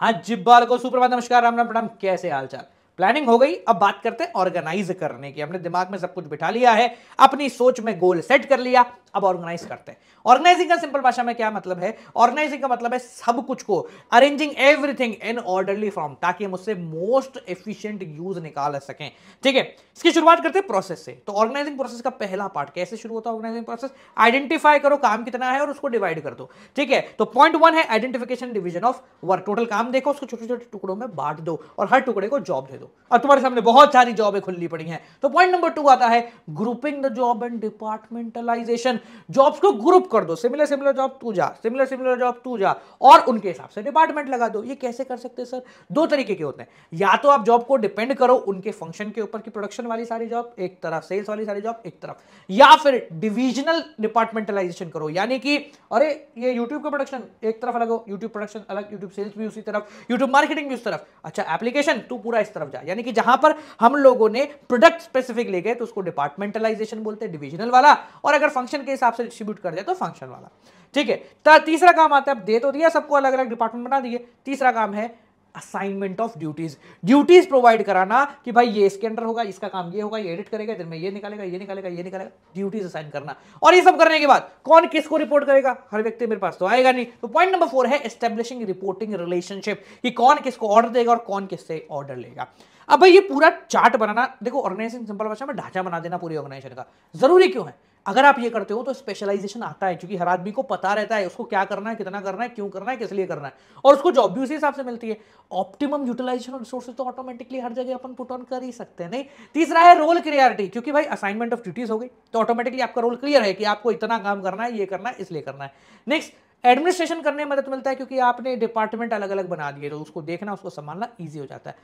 हाँ जिब्बाल को सुप्रभात नमस्कार राम राम प्रणाम कैसे हाल चाल प्लानिंग हो गई अब बात करते हैं ऑर्गेनाइज करने की हमने दिमाग में सब कुछ बिठा लिया है अपनी सोच में गोल सेट कर लिया अब ऑर्गेनाइज करते हैं ऑर्गेनाइजिंग का सिंपल भाषा में क्या मतलब है ऑर्गेनाइजिंग का मतलब है सब कुछ को arranging everything in orderly form ताकि हम उससे मोस्ट एफिशिएंट यूज निकाल सकें ठीक है इसकी शुरुआत करते हैं प्रोसेस से तो ऑर्गेनाइजिंग प्रोसेस का पहला पार्ट कैसे शुरू होता है ऑर्गेनाइजिंग प्रोसेस आइडेंटिफाई करो काम कितना है और उसको डिवाइड कर दो ठीक है तो पॉइंट वन है identification division of work total काम देखो उसको छोटे छोटे टुकड़ों में बांट दो और हर टुकड़े को जॉब दे दो और तुम्हारे सामने बहुत सारी जॉबें खुलनी पड़ी हैं तो पॉइंट नंबर टू आता है grouping the job and departmentalization jobs को ग्रुप कर दो सिमिलर सिमिलर जॉब तू जा सिमिलर सिमिलर जॉब तू जा और उनके हिसाब से डिपार्टमेंट लगा दो ये कैसे कर सकते हैं सर दो तरीके के होते हैं या तो आप जॉब को डिपेंड करो उनके फंक्शन के ऊपर की प्रोडक्शन वाली सारी जॉब एक तरफ सेल्स वाली सारी जॉब एक तरफ या फिर डिविजनल डिपार्टमेंटलाइजेशन करो यानी कि अरे ये यूट्यूब का प्रोडक्शन एक तरफ अलग हो यूट्यूब प्रोडक्शन अलग यूट्यूब सेल्स भी उसी तरफ यूट्यूब मार्केटिंग भी उस तरफ अच्छा एप्लीकेशन तू पूरा इस तरफ जा यानी कि जहां पर हम लोगों ने प्रोडक्ट स्पेसिफिक ले गए तो उसको डिपार्टमेंटलाइजेशन बोलते हैं डिविजनल वाला और अगर फंक्शन के हिसाब से डिस्ट्रीब्यूट कर दे तो फंक्शन वाला ठीक है तीसरा काम आता है दे तो दिया सबको अलग अलग डिपार्टमेंट बना दिए तीसरा काम है assignment of duties duties provide कराना कि भाई ये इसके अंडर होगा इसका काम ये होगा ये एडिट करेगा दिन में ये निकालेगा ये निकालेगा ये निकालेगा ड्यूटीज असाइन करना और ये सब करने के बाद कौन किसको रिपोर्ट करेगा हर व्यक्ति मेरे पास तो आएगा नहीं तो पॉइंट नंबर फोर है एस्टेब्लिशिंग रिपोर्टिंग रिलेशनशिप कि कौन किसको ऑर्डर देगा और कौन किससे ऑर्डर लेगा अब भाई ये पूरा चार्ट बनाना देखो ऑर्गेनाइजेशन सिंपल भाषा में ढांचा बना देना पूरी ऑर्गेनाइजेशन का जरूरी क्यों है अगर आप ये करते हो तो स्पेशलाइजेशन आता है क्योंकि हर आदमी को पता रहता है उसको क्या करना है कितना करना है क्यों करना है किस लिए करना है और उसको जॉब भी उसी हिसाब से मिलती है ऑप्टिमम यूटिलाइजेशन ऑफ रिसोर्सेज तो ऑटोमेटिकली हर जगह अपन पुट ऑन कर ही सकते हैं नहीं तीसरा है रोल क्लियरिटी क्योंकि भाई असाइनमेंट ऑफ ड्यूटीज हो गई तो ऑटोमेटिकली आपका रोल क्लियर है कि आपको इतना काम करना है ये करना है इसलिए करना है नेक्स्ट एडमिनिस्ट्रेशन करने में मदद मिलता है क्योंकि आपने डिपार्टमेंट अलग अलग बना दिए तो उसको देखना उसको संभालना ईजी हो जाता है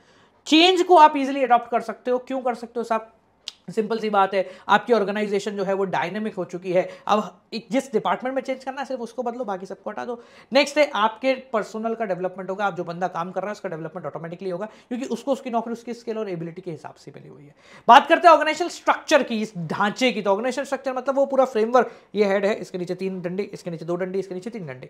चेंज को आप इजिली अडॉप्ट कर सकते हो क्यों कर सकते हो साहब सिंपल सी बात है आपकी ऑर्गेनाइजेशन जो है वो डायनेमिक हो चुकी है अब जिस डिपार्टमेंट में चेंज करना है सिर्फ उसको बदलो बाकी सबको हटा दो नेक्स्ट है आपके पर्सनल का डेवलपमेंट होगा आप जो बंदा काम कर रहा है उसका डेवलपमेंट ऑटोमेटिकली होगा क्योंकि उसको उसकी नौकरी उसकी स्किल और एबिलिटी के हिसाब से मिली हुई है बात करते हैं ऑर्गेनाइजेशन स्ट्रक्चर की इस ढांचे की तो ऑर्गेनाइजेशन स्ट्रक्चर मतलब वो पूरा फ्रेमवर्क ये हेड है इसके नीचे तीन डंडे इसके नीचे दो डंडे इसके नीचे तीन डंडे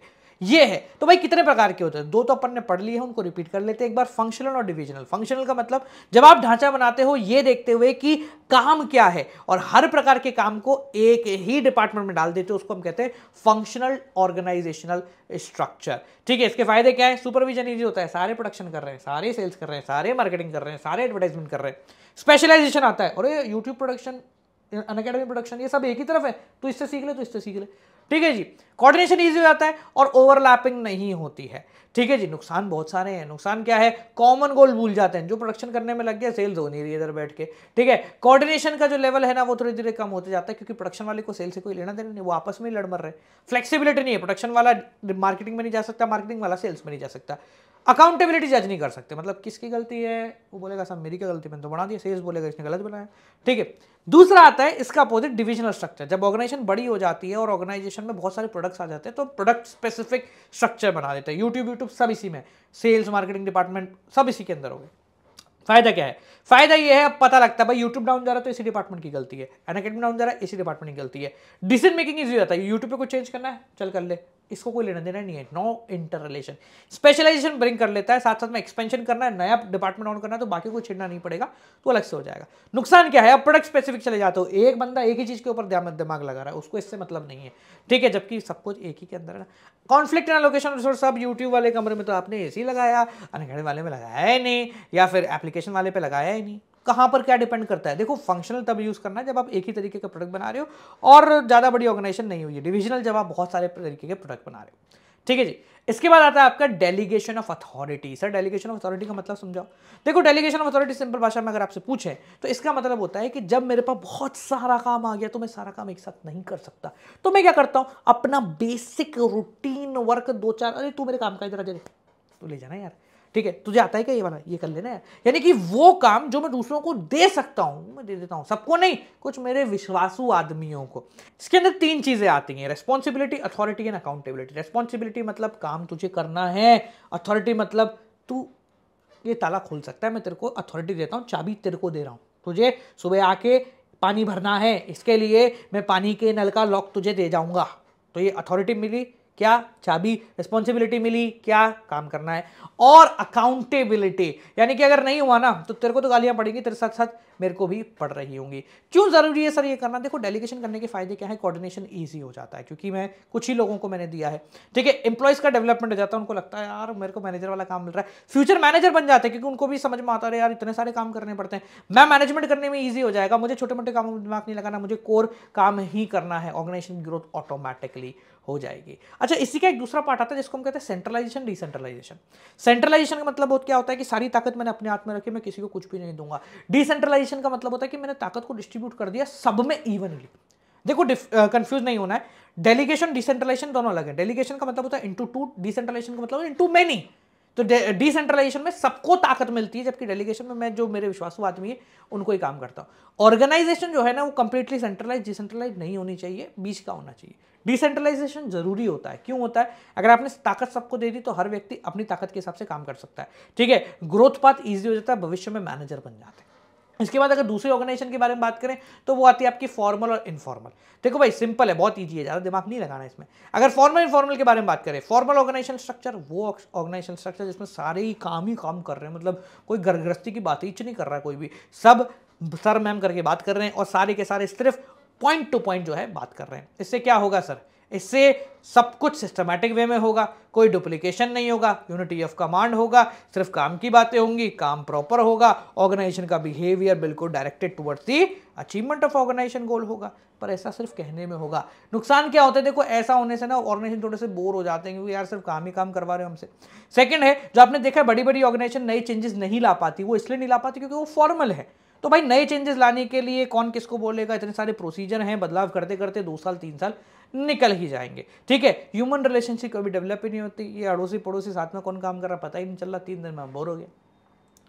ये है तो भाई कितने प्रकार के होते हैं दो तो अपन ने पढ़ लिए हैं उनको रिपीट कर लेते हैं एक बार फंक्शनल और डिविजनल फंक्शनल का मतलब जब आप ढांचा बनाते हो ये देखते हुए कि कहा काम क्या है और हर प्रकार के काम को एक ही डिपार्टमेंट में डाल देते उसको हम कहते हैं फंक्शनल ऑर्गेनाइजेशनल स्ट्रक्चर ठीक है इसके फायदे क्या है सुपरविजन इजी होता है सारे प्रोडक्शन कर रहे हैं सारे सेल्स कर रहे हैं सारे मार्केटिंग कर रहे हैं सारे एडवर्टाइजमेंट कर रहे हैं स्पेशलाइजेशन आता है और यूट्यूब प्रोडक्शन अनकेडमी प्रोडक्शन ये सब एक ही तरफ है तो इससे सीख ले तो इससे सीख ले ठीक है जी कोऑर्डिनेशन ईजी हो जाता है और ओवरलैपिंग नहीं होती है ठीक है जी नुकसान बहुत सारे हैं नुकसान क्या है कॉमन गोल भूल जाते हैं जो प्रोडक्शन करने में लग गया सेल्स हो नहीं रही इधर बैठ के ठीक है कोऑर्डिनेशन का जो लेवल है ना वो थोड़ी धीरे कम होते जाता है क्योंकि प्रोडक्शन वाले को सेल से कोई लेना देना नहीं वो आपस में ही लड़ मर रहे फ्लेक्सिबिलिटी नहीं है प्रोडक्शन वाला मार्केटिंग में नहीं जा सकता मार्केटिंग वाला सेल्स में नहीं जा सकता अकाउंटेबिलिटी जज नहीं कर सकते मतलब किसकी गलती है वो बोलेगा सर मेरी क्या गलती मैंने तो बना दिया सेल्स बोलेगा इसने गलत बनाया ठीक है दूसरा आता है इसका अपोजिट डिविजनल स्ट्रक्चर जब ऑर्गेनाइजेशन बड़ी हो जाती है और ऑर्गेनाइजेशन में बहुत सारे प्रोडक्ट्स आ जाते हैं तो प्रोडक्ट स्पेसिफिक स्ट्रक्चर बना देते हैं यूट्यूब यूट्यूब सब इसी में सेल्स मार्केटिंग डिपार्टमेंट सब इसी के अंदर हो गए फायदा क्या है फायदा ये है अब पता लगता है भाई यूट्यूब डाउन जा रहा है तो इसी डिपार्टमेंट की गलती है एनाकेडमी डाउन जा रहा है इसी डिपार्टमेंट की गलती है डिसीजन मेकिंग इजी हो जाता है यूट्यूब पे कुछ चेंज करना है चल कर ले इसको कोई लेना देना नहीं है no interrelation specialization bring कर लेता है साथ साथ में एक्सपेंशन करना है नया डिपार्टमेंट ऑन करना है तो बाकी को छिड़ना नहीं पड़ेगा तो अलग से हो जाएगा नुकसान क्या है अब प्रोडक्ट स्पेसिफिक चले जाते हो एक बंदा एक ही चीज़ के ऊपर दिमाग लगा रहा है उसको इससे मतलब नहीं है ठीक है जबकि सब कुछ एक ही के अंदर है ना कॉन्फ्लिक्ट एंड लोकेशन रिसोर्स सब यूट्यूब वाले कमरे में तो आपने ए लगाया अनगढ़ वाले में लगाया ही नहीं या फिर एप्लीकेशन वाले पर लगाया ही नहीं कहां पर क्या डिपेंड करता है देखो फंक्शनल तब यूज़ करना है जब आप एक ही तरीके का प्रोडक्ट बना रहे हो और ज़्यादा बड़ी ऑर्गेनाइजेशन नहीं हुई है डिविजनल जब आप बहुत सारे तरीके के प्रोडक्ट बना रहे हो ठीक है जी इसके बाद आता है आपका delegation of authority sir delegation of authority का मतलब समझाओ देखो डेलीगेशन ऑफ अथॉरिटी सिंपल भाषा में अगर आपसे पूछे तो इसका मतलब होता है कि जब मेरे पास बहुत सारा काम आ गया तो मैं सारा काम एक साथ नहीं कर सकता तो मैं क्या करता हूँ अपना बेसिक रूटीन वर्क दो चार अरे तू मेरे काम का इधर आ जा तू ले जाना यार ठीक है तुझे आता है क्या ये वाला ये कर लेना है यानी कि वो काम जो मैं दूसरों को दे सकता हूँ मैं दे देता हूँ सबको नहीं कुछ मेरे विश्वासु आदमियों को इसके अंदर तीन चीज़ें आती हैं responsibility authority and accountability responsibility मतलब काम तुझे करना है अथॉरिटी मतलब तू ये ताला खोल सकता है मैं तेरे को अथॉरिटी देता हूँ चाबी तेरे को दे रहा हूँ तुझे सुबह आके पानी भरना है इसके लिए मैं पानी के नल का लॉक तुझे दे जाऊँगा तो ये अथॉरिटी मिली क्या चाबी रिस्पॉन्सिबिलिटी मिली क्या काम करना है और अकाउंटेबिलिटी यानी कि अगर नहीं हुआ ना तो तेरे को तो गालियां पड़ेंगी तेरे साथ साथ मेरे को भी पड़ रही होंगी क्यों ज़रूरी है सर ये करना देखो डेलीगेशन करने के फायदे क्या है कोऑर्डिनेशन ईजी हो जाता है क्योंकि मैं कुछ ही लोगों को मैंने दिया है ठीक है एम्प्लॉयज़ का डेवलपमेंट हो जाता है उनको लगता है यार मेरे को मैनेजर वाला काम मिल रहा है फ्यूचर मैनेजर बन जाते हैं क्योंकि उनको भी समझ में आता है यार इतने सारे काम करने पड़ते हैं मैं मैनेजमेंट करने में ईजी हो जाएगा मुझे छोटे मोटे कामों में दिमाग नहीं लगाना मुझे कोर काम ही करना है ऑर्गेनाइजेशन ग्रोथ ऑटोमेटिकली हो जाएगी अच्छा इसी का एक दूसरा पार्ट आता है जिसको हम कहते हैं सेंट्रलाइजेशन डिसेंट्रलाइजेशन सेंट्रलाइजेशन का मतलब बहुत क्या होता है कि सारी ताकत मैंने अपने हाथ में रखी मैं किसी को कुछ भी नहीं दूंगा डिसेंट्रलाइजेशन का मतलब होता है कि मैंने ताकत को डिस्ट्रीब्यूट कर दिया सब में इवनली देखो कंफ्यूज नहीं होना है डेलीगेशन डिसेंट्रलाइजेशन दोनों अलग है डेलीगेशन का मतलब होता है इंटू टू डिसेंट्रलाइजेशन का मतलब इंटू मैनी तो डिसेंट्रलाइजेशन में सबको ताकत मिलती है जबकि डेलीगेशन में मैं जो मेरे विश्वासु आदमी है उनको ही काम करता हूँ ऑर्गेनाइजेशन जो है ना वो कंप्लीटली सेंट्रलाइज डिसेंट्रलाइज नहीं होनी चाहिए बीच का होना चाहिए डिसेंट्रलाइजेशन जरूरी होता है क्यों होता है अगर आपने ताकत सबको दे दी तो हर व्यक्ति अपनी ताकत के हिसाब से काम कर सकता है ठीक है ग्रोथ पाथ ईजी हो जाता है भविष्य में मैनेजर बन जाते हैं इसके बाद अगर दूसरे ऑर्गेनाइजेशन के बारे में बात करें तो वो आती है आपकी फॉर्मल और इनफॉर्मल देखो भाई सिंपल है बहुत ईजी है ज़्यादा दिमाग नहीं लगाना इसमें अगर फॉर्मल इनफॉर्मल के बारे में बात करें फॉर्मल ऑर्गेनाइजेशन स्ट्रक्चर वो ऑर्गेनाइजेशन स्ट्रक्चर जिसमें सारे ही काम ही काम कर रहे हैं मतलब कोई गर्भग्रस्ती की बात ही नहीं कर रहा है कोई भी सब सर मैम करके बात कर रहे हैं और सारे के सारे सिर्फ पॉइंट टू पॉइंट जो है बात कर रहे हैं इससे क्या होगा सर इससे सब कुछ सिस्टमेटिक वे में होगा कोई डुप्लीकेशन नहीं होगा यूनिटी ऑफ कमांड होगा सिर्फ काम की बातें होंगी काम प्रॉपर होगा ऑर्गेनाइजेशन का बिहेवियर बिल्कुल directed towards the achievement of organisation goal होगा पर ऐसा सिर्फ कहने में होगा नुकसान क्या होता है देखो ऐसा होने से ना ऑर्गेनाइजेशन थोड़े से बोर हो जाते हैं क्योंकि यार सिर्फ काम ही काम करवा रहे हो हमसे सेकंड है जो आपने देखा बड़ी बड़ी ऑर्गेनाइजेशन नई चेंजेस नहीं ला पाती वो इसलिए नहीं ला पाती क्योंकि वो फॉर्मल है तो भाई नए चेंजेस लाने के लिए कौन किसको बोलेगा इतने सारे प्रोसीजर हैं बदलाव करते करते दो साल तीन साल निकल ही जाएंगे ठीक है ह्यूमन रिलेशनशिप कभी डेवलप ही नहीं होती ये अड़ोसी पड़ोसी साथ में कौन काम कर रहा पता ही नहीं चल रहा तीन दिन में हम बोर हो गया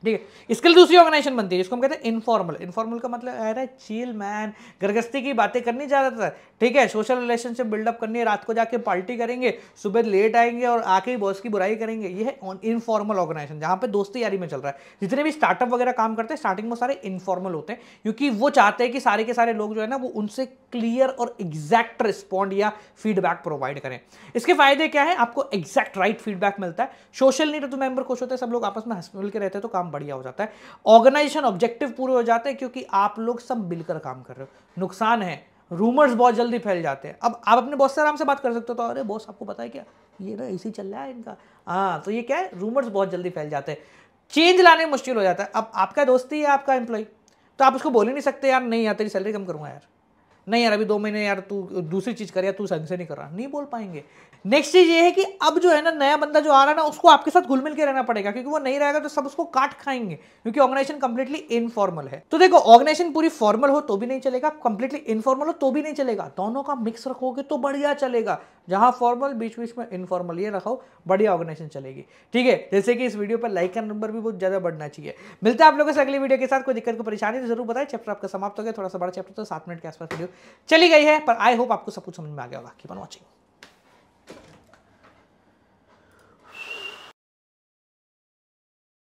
ठीक है इसके लिए दूसरी ऑर्गेनाइजेशन बनती है जिसको हम कहते हैं इनफॉर्मल इनफॉर्मल का मतलब है चील मैन गृहस्थी की बातें करनी ज़्यादातर ठीक है सोशल रिलेशनशिप बिल्डअप करनी है रात को जाके पार्टी करेंगे सुबह लेट आएंगे और आके ही बॉस की बुराई करेंगे ये है इनफॉर्मल ऑर्गेनाइजेशन जहाँ पे दोस्ती यारी में चल रहा है जितने भी स्टार्टअप वगैरह काम करते हैं स्टार्टिंग में सारे इनफॉर्मल होते हैं क्योंकि वो चाहते हैं कि सारे के सारे लोग जो है ना वो उनसे क्लियर और एग्जैक्ट रिस्पॉन्ड या फीडबैक प्रोवाइड करें इसके फायदे क्या है आपको एग्जैक्ट राइट फीडबैक मिलता है सोशल नीड तो मेंबर खुश होते हैं सब लोग आपस में हंस मिल के रहते हैं तो काम बढ़िया हो जाता है ऑर्गेनाइजेशन ऑब्जेक्टिव पूरे हो जाते हैं क्योंकि आप लोग सब मिलकर काम कर रहे हो नुकसान है रूमर्स बहुत जल्दी फैल जाते हैं अब आप अपने बॉस से आराम से बात कर सकते हो तो अरे बॉस आपको पता है क्या ये ना इसी चल रहा है इनका हाँ तो ये क्या है रूमर्स बहुत जल्दी फैल जाते हैं चेंज लाने में मुश्किल हो जाता है अब आपका दोस्त ही है आपका एम्प्लॉय तो आप उसको बोल ही नहीं सकते यार नहीं यार तेरी सैलरी कम करूँगा यार नहीं यार अभी दो महीने यार तू दूसरी चीज़ कर यार तू संग से नहीं कर रहा नहीं बोल पाएंगे नेक्स्ट चीज ये है कि अब जो है ना नया बंदा जो आ रहा है ना उसको आपके साथ घुल मिल के रहना पड़ेगा क्योंकि वो नहीं रहेगा तो सब उसको काट खाएंगे क्योंकि ऑर्गेनाइजेशन कंप्लीटली इनफॉर्मल है तो देखो ऑर्गेनाइजेशन पूरी फॉर्मल हो तो भी नहीं चलेगा कंप्लीटली इनफॉर्मल हो तो भी नहीं चलेगा दोनों का मिक्स रखोगे तो बढ़िया चलेगा जहां फॉर्मल बीच बीच में इनफॉर्मल ये रखो बढ़िया ऑर्गेनाइजेशन चलेगी ठीक है जैसे कि इस वीडियो पर लाइक का नंबर भी बहुत ज्यादा बढ़ना चाहिए मिलता है आप लोगों से अगली वीडियो के साथ कोई दिक्कत को परेशानी तो जरूर बताए चैप्टर आपका समाप्त हो गया थोड़ा सा बड़ा चैप्टर तो सात मिनट के आसपास वीडियो चली गई है पर आई होप आपको सब कुछ समझ में आ गया होगा की वॉचिंग